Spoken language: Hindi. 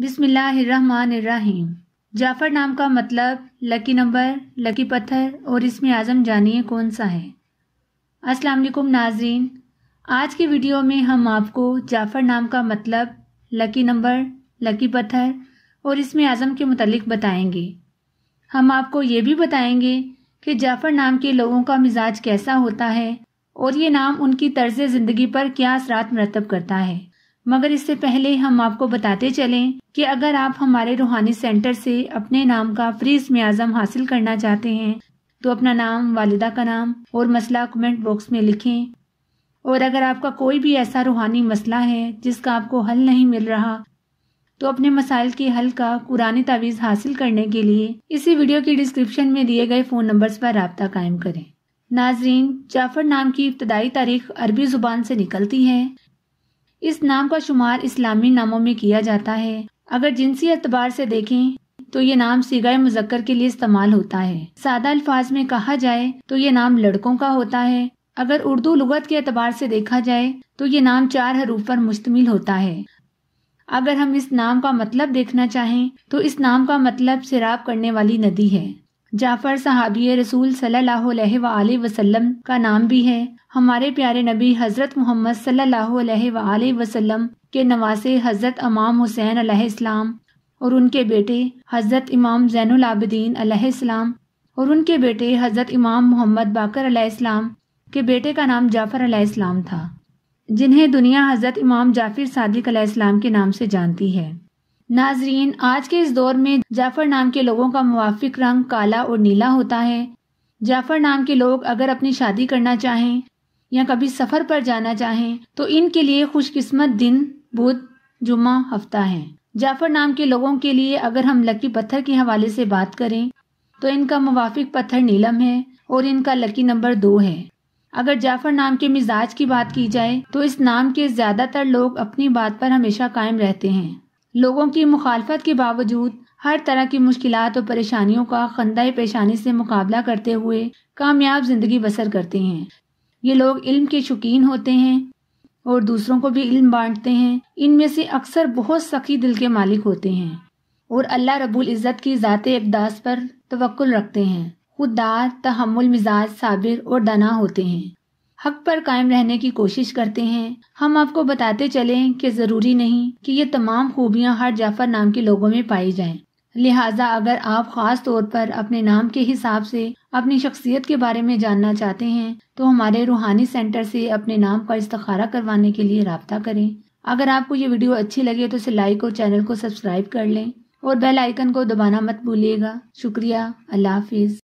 बिसमीम जाफर नाम का मतलब लकी नंबर लकी पत्थर और इसमें आज़म जानिए कौन सा है अस्सलाम वालेकुम नाजरीन आज के वीडियो में हम आपको जाफर नाम का मतलब लकी नंबर लकी पत्थर और इसमें आज़म के मतलब बताएंगे हम आपको ये भी बताएंगे कि जाफर नाम के लोगों का मिजाज कैसा होता है और ये नाम उनकी तर्ज ज़िंदगी पर क्या असरात मरतब करता है मगर इससे पहले हम आपको बताते चलें कि अगर आप हमारे रूहानी सेंटर से अपने नाम का फ्रीज में आज़म हासिल करना चाहते हैं तो अपना नाम वालिदा का नाम और मसला कमेंट बॉक्स में लिखें और अगर आपका कोई भी ऐसा रूहानी मसला है जिसका आपको हल नहीं मिल रहा तो अपने मसाइल के हल का कुरानी तावीज़ हासिल करने के लिए इसी वीडियो के डिस्क्रिप्शन में दिए गए फ़ोन नंबर पर रबता कायम करें नाजरीन जाफर नाम की इब्तदाई तारीख अरबी ज़ुबान से निकलती है इस नाम का शुमार इस्लामी नामों में किया जाता है अगर जिनसी अतबार से देखें तो ये नाम सिगा मुजक्कर के लिए इस्तेमाल होता है सादा अल्फाज में कहा जाए तो ये नाम लड़कों का होता है अगर उर्दू लुगत के अतबार से देखा जाए तो ये नाम चार हरूफ पर मुश्तमिल होता है अगर हम इस नाम का मतलब देखना चाहें तो इस नाम का मतलब सिराब करने वाली नदी है जाफ़र सहाबी रसूल सल्लल्लाहु अलैहि का नाम भी है हमारे प्यारे नबी हज़रत मोहम्मद सल्लल्लाहु के नवासे हज़रत इमाम हुसैन आलाम और उनके बेटे हज़रत इमाम जैनलाबद्दीन आलाम और उनके बेटे हज़रत इमाम मोहम्मद बाकर अलैहिस्सलाम के बेटे का नाम जाफ़र अलैहिस्सलाम था जिन्हें दुनिया हज़रत इमाम जाफिर सादिक के नाम से जानती है नाजरीन आज के इस दौर में जाफर नाम के लोगों का मुआफिक रंग काला और नीला होता है जाफर नाम के लोग अगर अपनी शादी करना चाहें या कभी सफ़र पर जाना चाहें तो इनके लिए खुशकिस्मत दिन बुध जुमा हफ्ता है जाफर नाम के लोगों के लिए अगर हम लकी पत्थर के हवाले से बात करें तो इनका मुवाफिक पत्थर नीलम है और इनका लकी नंबर दो है अगर जाफर नाम के मिजाज की बात की जाए तो इस नाम के ज़्यादातर लोग अपनी बात पर हमेशा कायम रहते हैं लोगों की मुखालफत के बावजूद हर तरह की मुश्किल और परेशानियों का खंदा पेशानी से मुकाबला करते हुए कामयाब जिंदगी बसर करते हैं ये लोग इल्म के शौकीन होते हैं और दूसरों को भी इल्म बांटते हैं इनमें से अक्सर बहुत सखी दिल के मालिक होते हैं और अल्लाह रबुल इज़्ज़त की ज़ात इकदास पर तवक्ल रखते हैं खुददार तहमुल मिजाज साबिर और दना होते हैं हक पर कायम रहने की कोशिश करते हैं हम आपको बताते चलें कि ज़रूरी नहीं कि ये तमाम खूबियाँ हर जाफर नाम के लोगों में पाई जाएं। लिहाजा अगर आप ख़ास तौर पर अपने नाम के हिसाब से अपनी शख्सियत के बारे में जानना चाहते हैं तो हमारे रूहानी सेंटर से अपने नाम का इस्तारा करवाने के लिए रबता करें अगर आपको ये वीडियो अच्छी लगे तो इसे लाइक और चैनल को सब्सक्राइब कर लें और बेल आइकन को दबाना मत भूलिएगा शुक्रिया अल्लाह हाफिज़